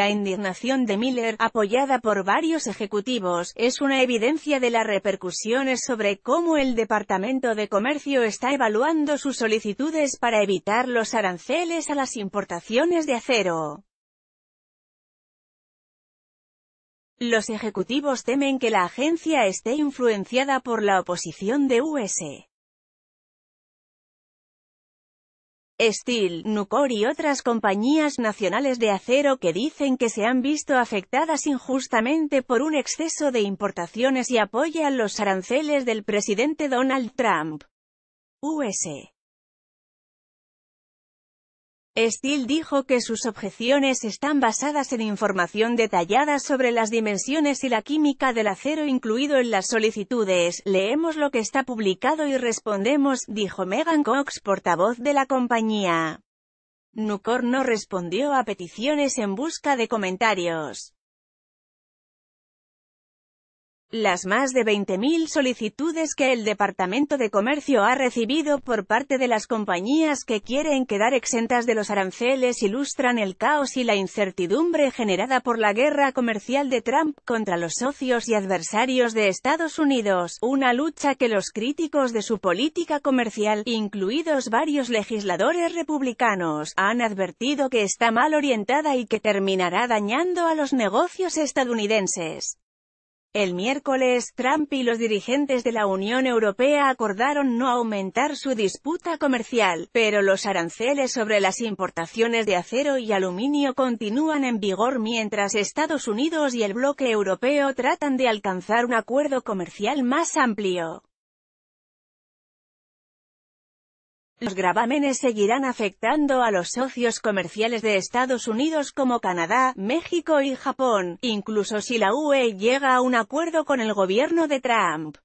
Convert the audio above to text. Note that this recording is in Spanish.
La indignación de Miller, apoyada por varios ejecutivos, es una evidencia de las repercusiones sobre cómo el Departamento de Comercio está evaluando sus solicitudes para evitar los aranceles a las importaciones de acero. Los ejecutivos temen que la agencia esté influenciada por la oposición de US. Steel, Nucor y otras compañías nacionales de acero que dicen que se han visto afectadas injustamente por un exceso de importaciones y apoyan los aranceles del presidente Donald Trump. US. Steele dijo que sus objeciones están basadas en información detallada sobre las dimensiones y la química del acero incluido en las solicitudes. Leemos lo que está publicado y respondemos, dijo Megan Cox, portavoz de la compañía. Nucor no respondió a peticiones en busca de comentarios. Las más de 20.000 solicitudes que el Departamento de Comercio ha recibido por parte de las compañías que quieren quedar exentas de los aranceles ilustran el caos y la incertidumbre generada por la guerra comercial de Trump contra los socios y adversarios de Estados Unidos, una lucha que los críticos de su política comercial, incluidos varios legisladores republicanos, han advertido que está mal orientada y que terminará dañando a los negocios estadounidenses. El miércoles, Trump y los dirigentes de la Unión Europea acordaron no aumentar su disputa comercial, pero los aranceles sobre las importaciones de acero y aluminio continúan en vigor mientras Estados Unidos y el bloque europeo tratan de alcanzar un acuerdo comercial más amplio. Los gravámenes seguirán afectando a los socios comerciales de Estados Unidos como Canadá, México y Japón, incluso si la UE llega a un acuerdo con el gobierno de Trump.